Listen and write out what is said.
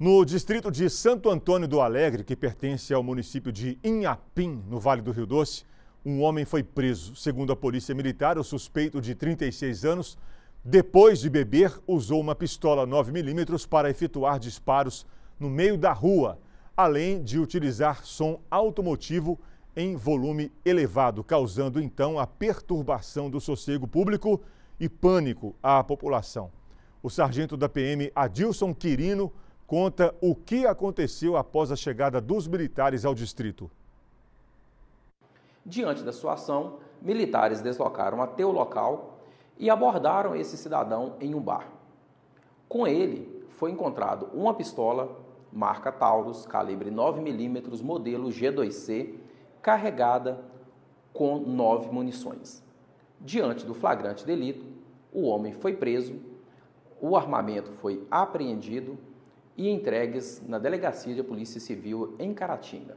No distrito de Santo Antônio do Alegre, que pertence ao município de Inhapim, no Vale do Rio Doce, um homem foi preso. Segundo a Polícia Militar, o suspeito de 36 anos, depois de beber, usou uma pistola 9mm para efetuar disparos no meio da rua, além de utilizar som automotivo em volume elevado, causando então a perturbação do sossego público e pânico à população. O sargento da PM Adilson Quirino conta o que aconteceu após a chegada dos militares ao distrito. Diante da situação, militares deslocaram até o local e abordaram esse cidadão em um bar. Com ele foi encontrado uma pistola marca Taurus, calibre 9mm, modelo G2C, carregada com nove munições. Diante do flagrante delito, o homem foi preso, o armamento foi apreendido e entregues na Delegacia de Polícia Civil em Caratinga.